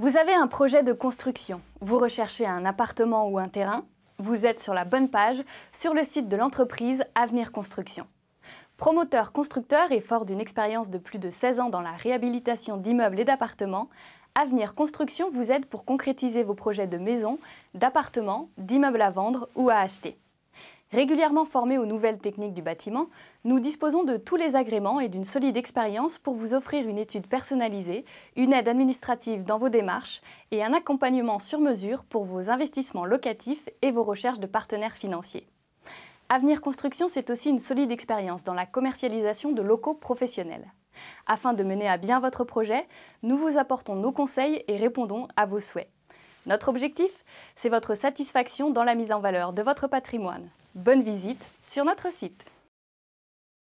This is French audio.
Vous avez un projet de construction, vous recherchez un appartement ou un terrain, vous êtes sur la bonne page sur le site de l'entreprise Avenir Construction. Promoteur constructeur et fort d'une expérience de plus de 16 ans dans la réhabilitation d'immeubles et d'appartements, Avenir Construction vous aide pour concrétiser vos projets de maison, d'appartements, d'immeubles à vendre ou à acheter. Régulièrement formés aux nouvelles techniques du bâtiment, nous disposons de tous les agréments et d'une solide expérience pour vous offrir une étude personnalisée, une aide administrative dans vos démarches et un accompagnement sur mesure pour vos investissements locatifs et vos recherches de partenaires financiers. Avenir Construction, c'est aussi une solide expérience dans la commercialisation de locaux professionnels. Afin de mener à bien votre projet, nous vous apportons nos conseils et répondons à vos souhaits. Notre objectif, c'est votre satisfaction dans la mise en valeur de votre patrimoine. Bonne visite sur notre site.